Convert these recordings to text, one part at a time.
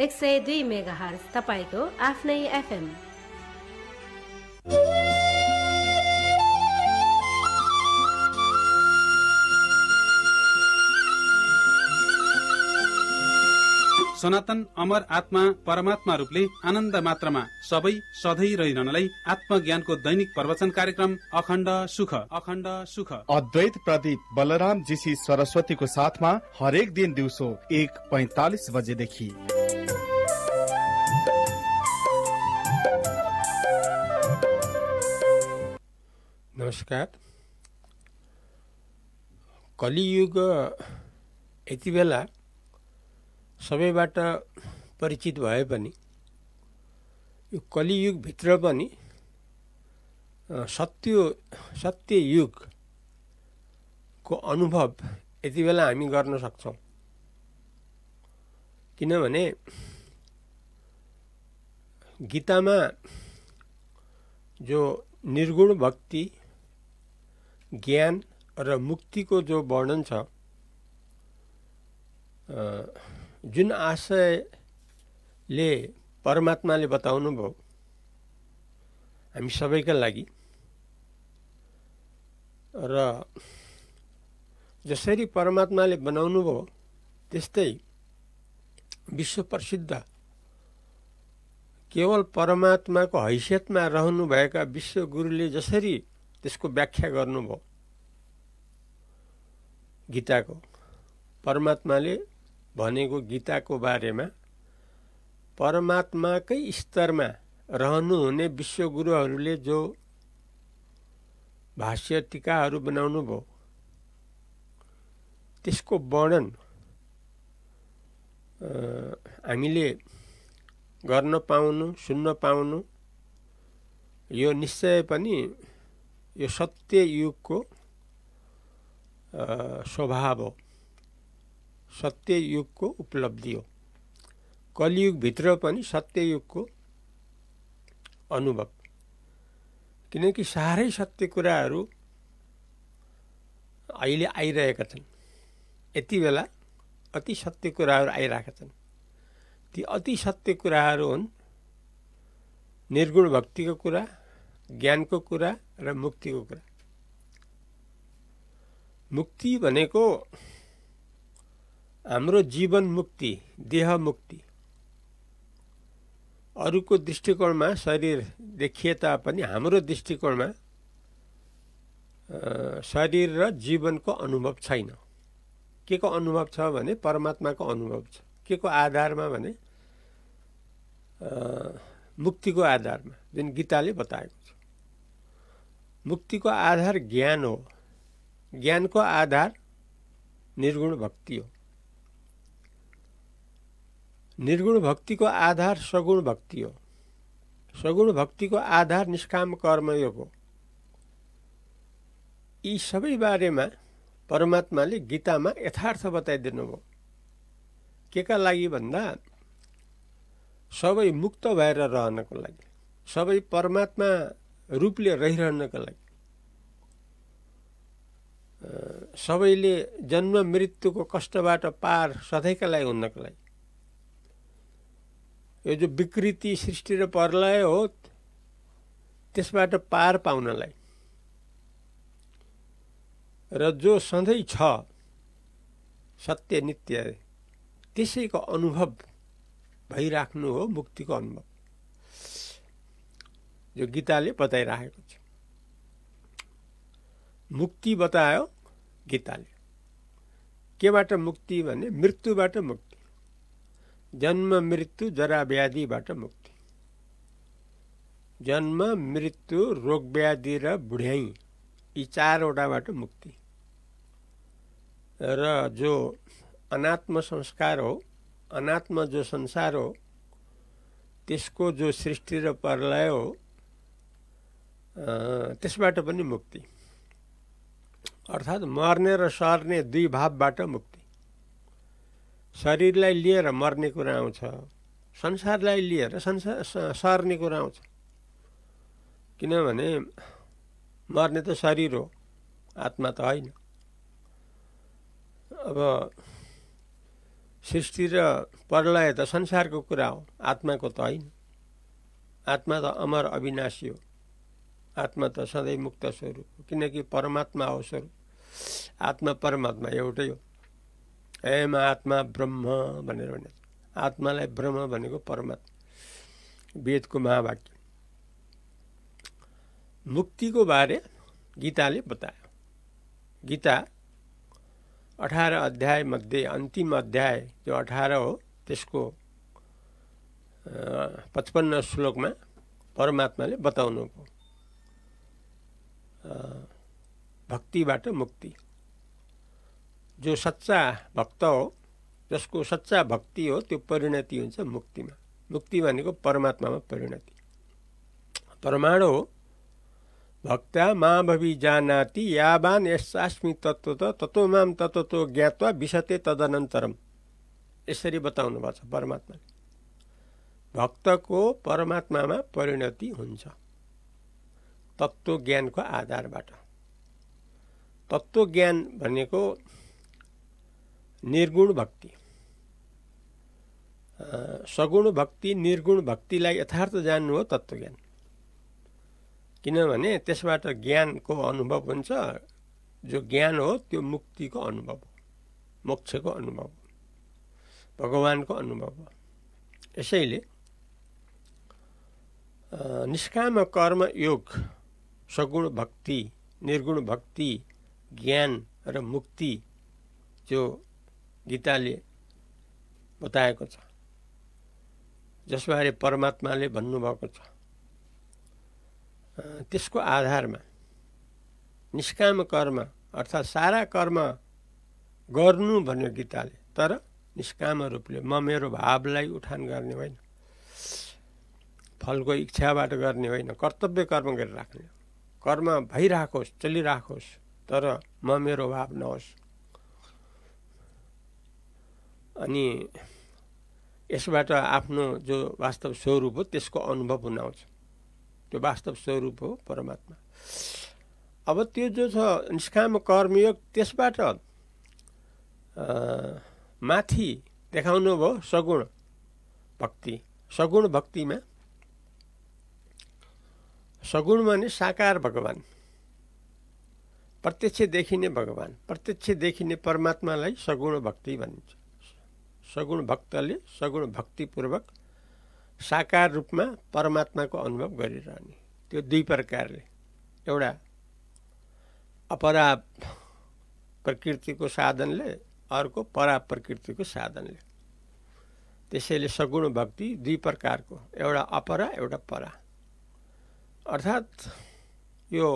एक सय दुई मेगा हर्स तपाईँको आफ्नै एफएम सनातन अमर आत्मा परमात्मा रूपले आनन्द मात्रमा सबै सधैँ रहिरहनलाई आत्मज्ञानको दैनिक प्रवचन कार्यक्रम अखण्ड सुख अखण्ड सुख अद्वैत प्रदीप बलराम जीसी सरस्वतीको साथमा हरेक दिन दिउँसो एक पैतालिस बजेदेखि नमस्कार कलियुग यति बेला सबैबाट परिचित भए पनि यो कलियुगभित्र पनि सत्य सत्य युगको अनुभव यति बेला हामी गर्न सक्छौँ किनभने गीतामा जो निर्गुण भक्ति ज्ञान र मुक्तिको जो वर्णन छ जुन आशयले परमात्माले बताउनु भयो हामी सबैका लागि र जसरी परमात्माले बनाउनु भयो त्यस्तै विश्व प्रसिद्ध केवल परमात्माको हैसियतमा रहनुभएका विश्वगुरुले जसरी त्यसको व्याख्या गर्नुभयो गीताको परमात्माले भनेको गीताको बारेमा परमात्माकै स्तरमा रहनुहुने विश्वगुरुहरूले जो भाष्य टिकाहरू भयो त्यसको वर्णन हामीले गर्न पाउनु सुन्न पाउनु यो निश्चय पनि यो सत्य युगको स्वभाव हो सत्ययुगको उपलब्धि हो कलियुगभित्र पनि सत्ययुगको अनुभव किनकि साह्रै सत्य कुराहरू अहिले आइरहेका छन् यति बेला अति सत्य कुराहरू आइरहेका छन् ती अति सत्य कुराहरू हुन् निर्गुण भक्तिको कुरा ज्ञानको कुरा र मुक्तिको कुरा मुक्ति भनेको हाम्रो जीवन मुक्ति देह मुक्ति अरूको दृष्टिकोणमा शरीर देखिए तापनि हाम्रो दृष्टिकोणमा शरीर र जीवनको अनुभव छैन के को अनुभव छ भने परमात्माको अनुभव छ के को आधारमा भने मुक्तिको आधारमा जुन गीताले बताएको छ मुक्तिको आधार ज्ञान हो ज्ञानको आधार निर्गुण भक्ति हो निर्गुण भक्तिको आधार सगुण भक्ति हो सगुण भक्तिको आधार निष्काम कर्मयोग हो यी सबै बारेमा परमात्माले गीतामा यथार्थ बताइदिनु बताइदिनुभयो केका लागि भन्दा सबै मुक्त भएर रहनको लागि सबै परमात्मा रूपले रहिरहनको लागि सबैले जन्म मृत्युको कष्टबाट पार सधैँका लागि हुनको लागि यो जो विकृति सृष्टि र परलय हो त्यसबाट पार पाउनलाई र जो सधैँ छ सत्य नित्य त्यसैको अनुभव भइराख्नु हो मुक्तिको अनुभव जो गीताले बताइराखेको छ मुक्ति बतायो गीताले केबाट मुक्ति भने मृत्युबाट मुक्ति जन्म मृत्यु व्याधिबाट मुक्ति जन्म मृत्यु व्याधि र बुढ्याइ यी चारवटाबाट मुक्ति र जो अनात्म संस्कार हो अनात्म जो संसार हो त्यसको जो सृष्टि र प्रलय हो त्यसबाट पनि मुक्ति अर्थात् मर्ने र सर्ने दुई भावबाट मुक्ति शरीरलाई लिएर मर्ने कुरा आउँछ संसारलाई लिएर संसार सर्ने कुरा आउँछ किनभने मर्ने त शरीर हो आत्मा त होइन अब सृष्टि र प्रलय त संसारको कुरा हो आत्माको त होइन आत्मा त अमर अविनाशी हो आत्मा त सधैँ मुक्त स्वरूप किनकि परमात्मा हो स्वरूप आत्मा परमात्मा एउटै हो एम आत्मा ब्रह्म भनेर भने आत्मालाई ब्रह्म भनेको परमात्मा वेदको महावाक्य मुक्तिको बारे गीताले बतायो गीता अठार अध्यायमध्ये अन्तिम अध्याय जो अठार हो त्यसको पचपन्न श्लोकमा परमात्माले बताउनुभयो भक्तिबाट मुक्ति जो सच्चा भक्त हो जसको सच्चा भक्ति हो त्यो परिणति हुन्छ मुक्तिमा मुक्ति भनेको परमात्मामा परिणति प्रमाण हो भक्ता माभवी जानाति यावान यस्मी तत्त्व त तत्त्व माम तत्त्व ज्ञात्वा विषते तदनन्तरम यसरी बताउनुभएको छ परमात्माले भक्तको परमात्मामा परिणति हुन्छ तत्त्व ज्ञानको आधारबाट तत्त्व ज्ञान भनेको निर्गुण भक्ति सगुण भक्ति निर्गुण भक्तिलाई यथार्थ जान्नु हो तत्त्वज्ञान किनभने त्यसबाट ज्ञानको अनुभव हुन्छ जो ज्ञान हो त्यो मुक्तिको अनुभव हो मोक्षको अनुभव हो भगवान्को अनुभव हो यसैले निष्काम कर्म योग सगुण भक्ति निर्गुण भक्ति ज्ञान र मुक्ति जो गीताले बताएको छ जसबारे परमात्माले भन्नुभएको छ त्यसको आधारमा निष्काम कर्म अर्थात् सारा कर्म गर्नु भन्यो गीताले तर निष्काम रूपले म मेरो भावलाई उठान गर्ने होइन फलको इच्छाबाट गर्ने होइन कर्तव्य कर्म गरिराख्ने कर्म भइराखोस् चलिराखोस् तर म मेरो भाव नहोस् अनि यसबाट आफ्नो जो वास्तव स्वरूप हो त्यसको अनुभव हुन आउँछ त्यो वास्तव स्वरूप हो परमात्मा अब त्यो जो छ निष्काम कर्मयोग त्यसबाट माथि देखाउनु भयो सगुण भक्ति सगुण भक्तिमा सगुण भने साकार भगवान् प्रत्यक्ष देखिने भगवान् प्रत्यक्ष देखिने परमात्मालाई सगुण भक्ति भनिन्छ सगुण भक्तले सगुण भक्तिपूर्वक साकार रूपमा परमात्माको अनुभव गरिरहने त्यो दुई प्रकारले एउटा अपरा प्रकृतिको साधनले अर्को परा प्रकृतिको साधनले त्यसैले सगुण भक्ति दुई प्रकारको एउटा अपरा एउटा परा अर्थात् यो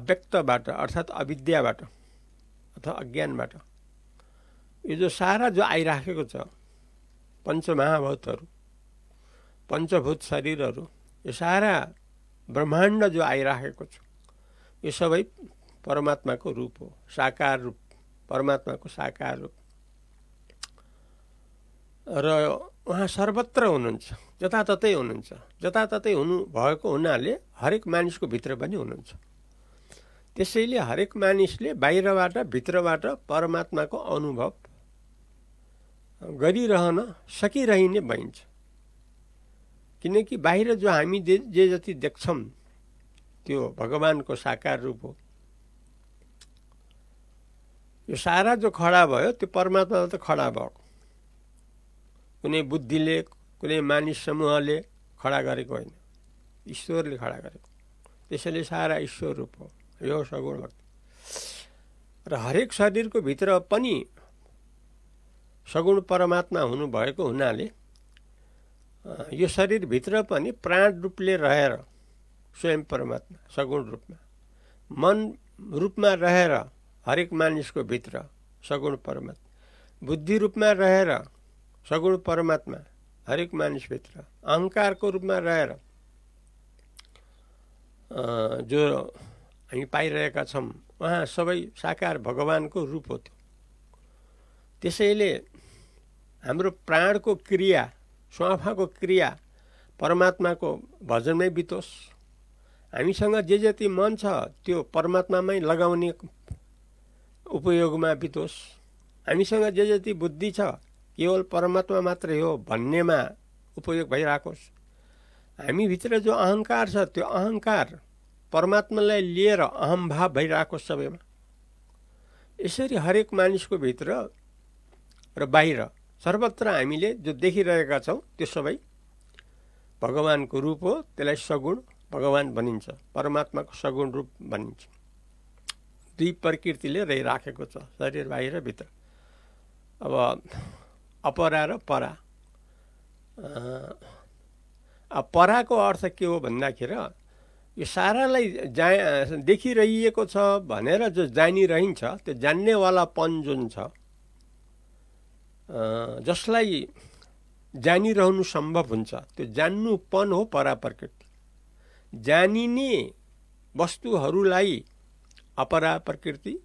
अव्यक्तबाट अर्थात् अविद्याबाट अथवा अज्ञानबाट यो जो सारा जो आइराखेको छ पञ्चमहाभूतहरू पञ्चभूत शरीरहरू यो सारा ब्रह्माण्ड जो आइराखेको छ यो सबै परमात्माको रूप हो साकार रूप परमात्माको साकार रूप र उहाँ सर्वत्र हुनुहुन्छ जताततै हुनुहुन्छ जताततै हुनु भएको हुनाले हरेक मानिसको भित्र पनि हुनुहुन्छ त्यसैले हरेक मानिसले बाहिरबाट भित्रबाट परमात्माको अनुभव गरिरहन सकिरहने भइन्छ किनकि बाहिर जो हामी जे जे जति देख्छौँ त्यो भगवान्को साकार रूप हो यो सारा जो खडा भयो त्यो परमात्मा त खडा भयो कुनै बुद्धिले कुनै मानिस समूहले खडा गरेको होइन ईश्वरले खडा गरेको त्यसैले सारा ईश्वर रूप हो यो सगुण भक्ति र हरेक शरीरको भित्र पनि सगुण परमात्मा हुनुभएको हुनाले यो शरीरभित्र पनि प्राण रूपले रहेर स्वयं परमात्मा सगुण रूपमा मन रूपमा रहेर हरेक मानिसको भित्र सगुण परमात्मा बुद्धि रूपमा रहेर सगुण परमात्मा हरेक मानिसभित्र अहङ्कारको रूपमा रहेर जो हामी पाइरहेका छौँ उहाँ सबै साकार भगवानको रूप हो त्यो त्यसैले हाम्रो प्राणको क्रिया स्वाफाको क्रिया परमात्माको भजनमै बितोस् हामीसँग जे जति मन छ त्यो परमात्मामै लगाउने उपयोगमा बितोस् हामीसँग जे जति बुद्धि छ केवल परमात्मा मात्रै हो भन्नेमा उपयोग भइरहेकोस् हामीभित्र जो अहङ्कार छ त्यो अहङ्कार परमात्मालाई लिएर अहम्भाव भइरहेको सबैमा यसरी हरेक मानिसको भित्र र बाहिर सर्वत्र हामीले जो देखिरहेका छौँ त्यो सबै भगवान्को रूप हो त्यसलाई सगुण भगवान् भनिन्छ परमात्माको सगुण रूप भनिन्छ दुई प्रकृतिले रहिराखेको छ शरीर बाहिर भित्र अब अपरा र परा आ, पराको अर्थ के हो भन्दाखेरि यो सारालाई जा देखिरहेको छ भनेर जो जानिरहन्छ त्यो जान्नेवालापन जुन छ जसलाई जानिरहनु सम्भव हुन्छ त्यो जान्नुपन हो पराप्रकृति जानिने वस्तुहरूलाई अपरा प्रकृति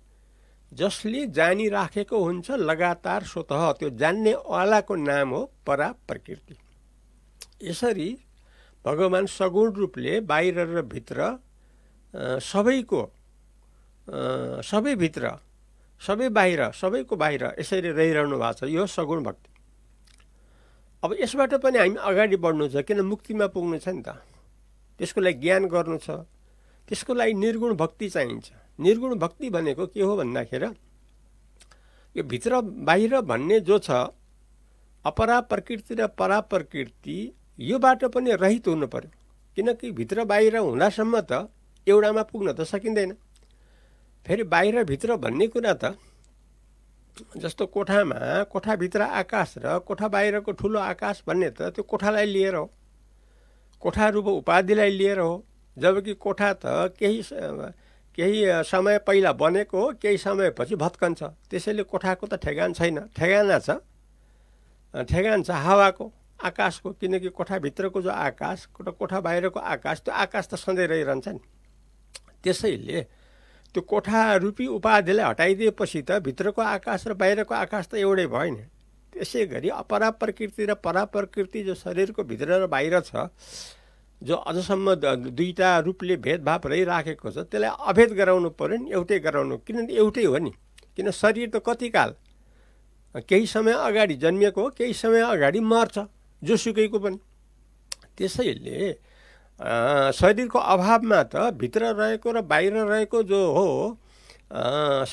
जसले जानिराखेको हुन्छ लगातार स्वत त्यो जान्नेवालाको नाम हो परा प्रकृति यसरी भगवान् सगुण रूपले बाहिर र भित्र सबैको सबैभित्र सबै बाहिर सबैको बाहिर यसरी रहिरहनु भएको छ यो सगुण भक्ति अब यसबाट पनि हामी अगाडि बढ्नु छ किन मुक्तिमा पुग्नु छ नि त त्यसको लागि ज्ञान गर्नु छ त्यसको लागि निर्गुण भक्ति चाहिन्छ निर्गुण भक्ति भनेको के हो भन्दाखेरि यो भित्र बाहिर भन्ने जो छ अपरा प्रकृति र परा प्रकृति योबाट पनि रहित हुनु पर्यो किनकि भित्र बाहिर हुँदासम्म त एउटामा पुग्न त सकिँदैन फेरि बाहिरभित्र भन्ने कुरा त जस्तो कोठामा कोठाभित्र आकाश र कोठा बाहिरको ठुलो आकाश भन्ने त त्यो कोठालाई लिएर हो कोठा रूप उपाधिलाई लिएर हो जबकि कोठा त केही केही समय पहिला बनेको हो केही समयपछि भत्कन्छ त्यसैले कोठाको त ठेगान छैन ठेगाना छ ठेगान छ हावाको आकाशको किनकि कोठाभित्रको जो आकाश कोठा बाहिरको आकाश त्यो आकाश त सधैँ रहिरहन्छ नि त्यसैले त्यो कोठा रूपी उपाधिलाई हटाइदिएपछि त भित्रको आकाश र बाहिरको आकाश त एउटै भयो नि त्यसै गरी अपरा प्रकृति र परा प्रकृति जो शरीरको भित्र र बाहिर छ जो अझसम्म दुईवटा रूपले भेदभाव रहिराखेको छ त्यसलाई अभेद गराउनु पऱ्यो नि एउटै गराउनु किनभने एउटै हो नि किन शरीर त कतिकाल केही समय अगाडि जन्मिएको हो केही समय अगाडि मर्छ जोसुकैको पनि त्यसैले शरीरको अभावमा त भित्र रहेको र बाहिर रहेको जो हो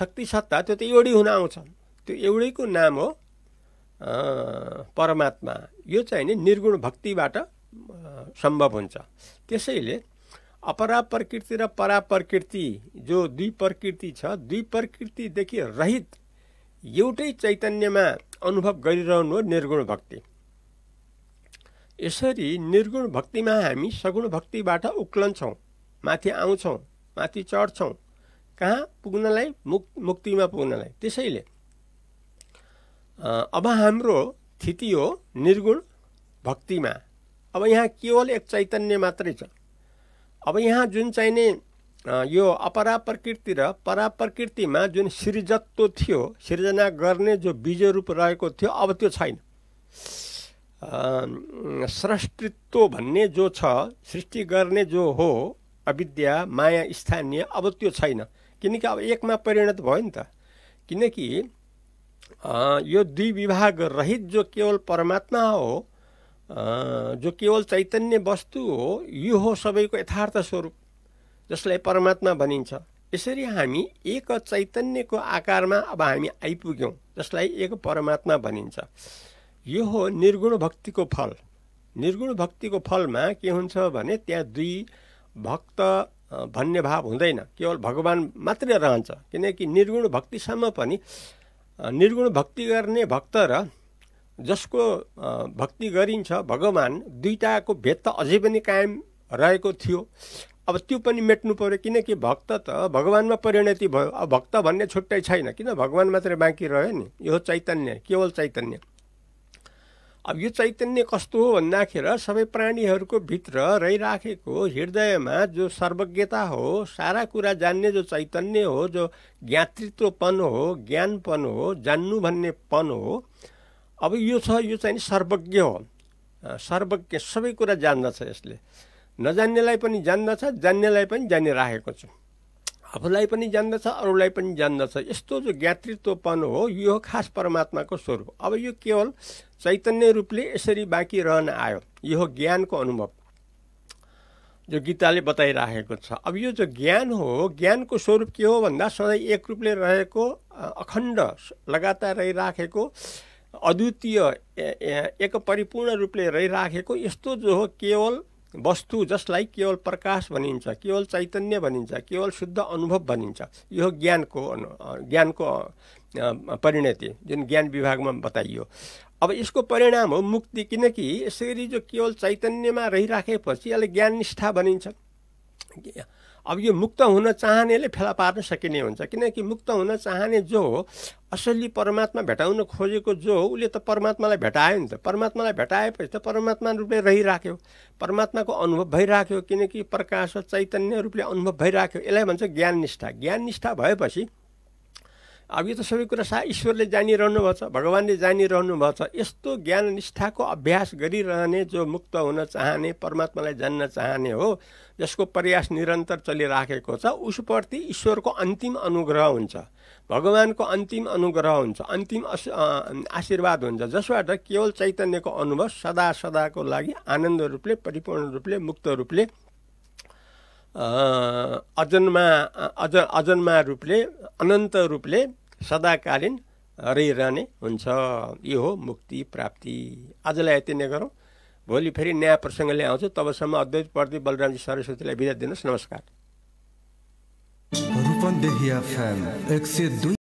शक्ति सत्ता त्यो त एउटै हुन आउँछ त्यो एउटैको नाम हो परमात्मा यो चाहिँ नि निर्गुण भक्तिबाट सम्भव हुन्छ त्यसैले अपरा प्रकृति र परा प्रकृति जो दुई प्रकृति छ दुई प्रकृतिदेखि रहित एउटै चैतन्यमा अनुभव गरिरहनु हो निर्गुण भक्ति यसरी निर्गुण भक्तिमा हामी सगुण भक्तिबाट उक्लन्छौँ माथि आउँछौँ माथि चढ्छौँ कहाँ पुग्नलाई मुक् मुक्तिमा पुग्नलाई त्यसैले अब हाम्रो स्थिति हो निर्गुण भक्तिमा अब यहाँ केवल एक चैतन्य मात्रै छ अब यहाँ जुन चाहिने यो अपरा प्रकृति र परा प्रकृतिमा जुन सृजत्व थियो सृजना गर्ने जो बीज रूप रहेको थियो अब त्यो छैन सृष्टित्व भन्ने जो छ सृष्टि गर्ने जो हो अविद्या माया स्थानीय अब त्यो छैन किनकि अब एकमा परिणत भयो नि त किनकि यो दुई विभाग रहित जो केवल परमात्मा हो जो केवल चैतन्य वस्तु हो यो हो सबैको यथार्थ स्वरूप जसलाई परमात्मा भनिन्छ यसरी हामी एक चैतन्यको आकारमा अब हामी आइपुग्यौँ जसलाई एक परमात्मा भनिन्छ यो हो निर्गुण भक्तिको फल निर्गुण भक्तिको फलमा के हुन्छ भने त्यहाँ दुई भक्त भन्ने भाव हुँदैन केवल भगवान् मात्रै रहन्छ किनकि निर्गुण भक्तिसम्म पनि निर्गुण भक्ति गर्ने भक्त र जसको भक्ति गरिन्छ भगवान् दुईवटाको भेद त अझै पनि कायम रहेको थियो अब त्यो पनि मेट्नु पऱ्यो किनकि भक्त त भगवान्मा परिणति भयो अब भक्त भन्ने छुट्टै छैन किन भगवान् मात्रै बाँकी रह्यो नि यो चैतन्य केवल चैतन्य अब यो चैतन्य कस्तो हो भन्दाखेरि सबै प्राणीहरूको भित्र रहिराखेको हृदयमा जो सर्वज्ञता हो सारा कुरा जान्ने जो चैतन्य हो जो ज्ञातृत्वपन हो ज्ञानपन हो जान्नु भन्ने पन हो अब यो छ यो चाहिँ सर्वज्ञ हो सर्वज्ञ सबै कुरा जान्दछ यसले नजान्नेलाई पनि जान्दछ जान्नेलाई पनि जानिराखेको राखेको छु आफूलाई पनि जान्दछ अरूलाई पनि जान्दछ यस्तो जो ज्ञातृत्वपन हो यो खास परमात्माको स्वरूप अब यो केवल चैतन्य रूपले यसरी बाँकी रहन आयो यो हो ज्ञानको अनुभव जो गीताले बताइराखेको छ अब यो जो ज्ञान हो ज्ञानको स्वरूप के हो भन्दा सधैँ एक रूपले रहेको अखण्ड लगातार रहिराखेको अद्वितीय एक परिपूर्ण रूपले रहिराखेको यस्तो जो हो केवल वस्तु जसलाई केवल प्रकाश भनिन्छ केवल चैतन्य भनिन्छ केवल शुद्ध अनुभव भनिन्छ यो ज्ञानको ज्ञानको परिणति जुन ज्ञान विभागमा बताइयो अब यसको परिणाम हो मुक्ति किनकि यसरी जो केवल चैतन्यमा रहिराखेपछि यसलाई ज्ञान निष्ठा भनिन्छ अब यो मुक्त हुन चाहनेले फेला पार्न सकिने हुन्छ किनकि मुक्त हुन चाहने जो हो असली परमात्मा भेटाउन खोजेको जो हो उसले त परमात्मालाई भेटायो नि त परमात्मालाई भेटाएपछि त परमात्मा रूपले रहिराख्यो परमात्माको अनुभव भइराख्यो किनकि प्रकाश चैतन्य रूपले अनुभव भइराख्यो यसलाई भन्छ ज्ञान निष्ठा ज्ञान निष्ठा भएपछि अब यो त सबै कुरा सा ईश्वरले जानिरहनुभएको छ भगवान्ले जानिरहनुभएको छ यस्तो ज्ञान निष्ठाको अभ्यास गरिरहने जो मुक्त हुन चाहने परमात्मालाई जान्न चाहने हो जसको प्रयास निरन्तर चलिराखेको छ उसप्रति ईश्वरको अन्तिम अनुग्रह हुन्छ भगवान्को अन्तिम अनुग्रह हुन्छ अन्तिम आशीर्वाद हुन्छ जसबाट केवल चैतन्यको अनुभव सदा सदाको लागि आनन्द रूपले परिपूर्ण रूपले मुक्त रूपले अजन्मा अज अजन्मा रूपले अनन्त रूपले सदाकालीन रहिरहने हुन्छ यो हो मुक्ति प्राप्ति आजलाई यति नै गरौँ भोलि फेरि नयाँ प्रसङ्गले ल्याउँछु तबसम्म अद्वैत प्रदीप बलरामजी सरस्वतीलाई बिदा दिनुहोस् नमस्कार